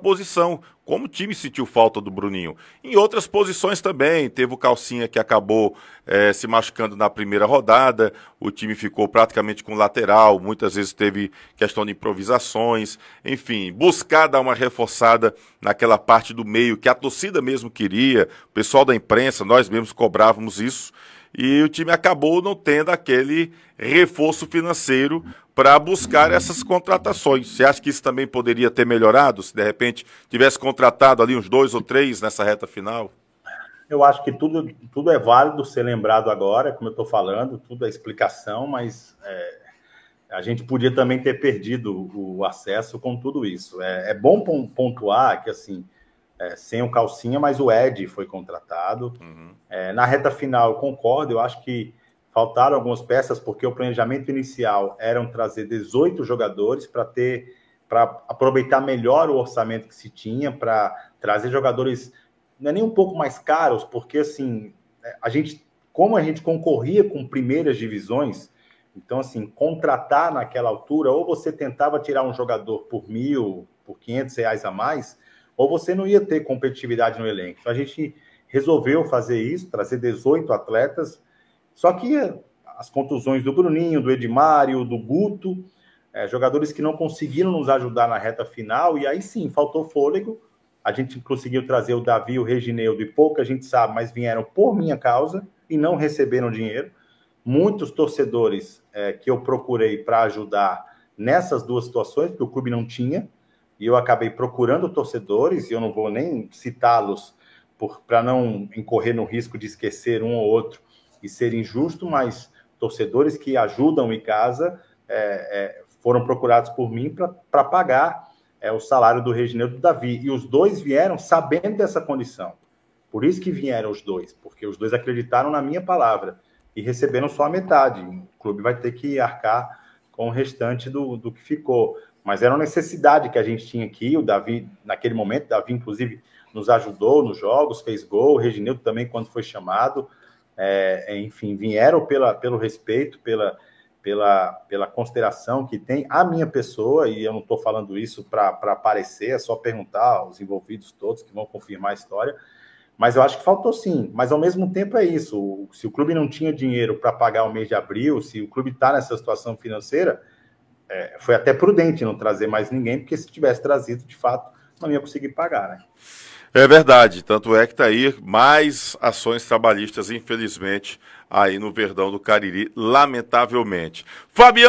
posição, como o time sentiu falta do Bruninho. Em outras posições também, teve o Calcinha que acabou é, se machucando na primeira rodada, o time ficou praticamente com lateral, muitas vezes teve questão de improvisações, enfim, buscar dar uma reforçada naquela parte do meio que a torcida mesmo queria, o pessoal da imprensa, nós mesmos cobrávamos isso, e o time acabou não tendo aquele reforço financeiro para buscar essas contratações. Você acha que isso também poderia ter melhorado se de repente tivesse contratado ali uns dois ou três nessa reta final? Eu acho que tudo, tudo é válido ser lembrado agora, como eu estou falando, tudo é explicação, mas é, a gente podia também ter perdido o acesso com tudo isso. É, é bom pontuar que, assim, é, sem o Calcinha, mas o Ed foi contratado. Uhum. É, na reta final, eu concordo, eu acho que faltaram algumas peças porque o planejamento inicial era trazer 18 jogadores para ter para aproveitar melhor o orçamento que se tinha para trazer jogadores não é nem um pouco mais caros porque assim a gente como a gente concorria com primeiras divisões então assim contratar naquela altura ou você tentava tirar um jogador por mil por 500 reais a mais ou você não ia ter competitividade no elenco então a gente resolveu fazer isso trazer 18 atletas só que eh, as contusões do Bruninho, do Edmário, do Guto, é, jogadores que não conseguiram nos ajudar na reta final, e aí sim, faltou fôlego. A gente conseguiu trazer o Davi, o Regineudo e pouca gente sabe, mas vieram por minha causa e não receberam dinheiro. Muitos torcedores é, que eu procurei para ajudar nessas duas situações, que o clube não tinha, e eu acabei procurando torcedores, e eu não vou nem citá-los para não incorrer no risco de esquecer um ou outro, e ser injusto, mas torcedores que ajudam em casa é, é, foram procurados por mim para pagar é, o salário do Regineiro do Davi. E os dois vieram sabendo dessa condição. Por isso que vieram os dois, porque os dois acreditaram na minha palavra e receberam só a metade. O clube vai ter que arcar com o restante do, do que ficou. Mas era uma necessidade que a gente tinha aqui. O Davi, naquele momento, Davi, inclusive, nos ajudou nos jogos, fez gol. O Regineu também, quando foi chamado é, enfim, vieram pela, pelo respeito, pela, pela, pela consideração que tem a minha pessoa, e eu não estou falando isso para aparecer, é só perguntar aos envolvidos todos que vão confirmar a história. Mas eu acho que faltou sim. Mas ao mesmo tempo é isso. Se o clube não tinha dinheiro para pagar o mês de abril, se o clube está nessa situação financeira, é, foi até prudente não trazer mais ninguém, porque se tivesse trazido, de fato, não ia conseguir pagar, né? É verdade, tanto é que está aí mais ações trabalhistas, infelizmente, aí no Verdão do Cariri, lamentavelmente. Fabiano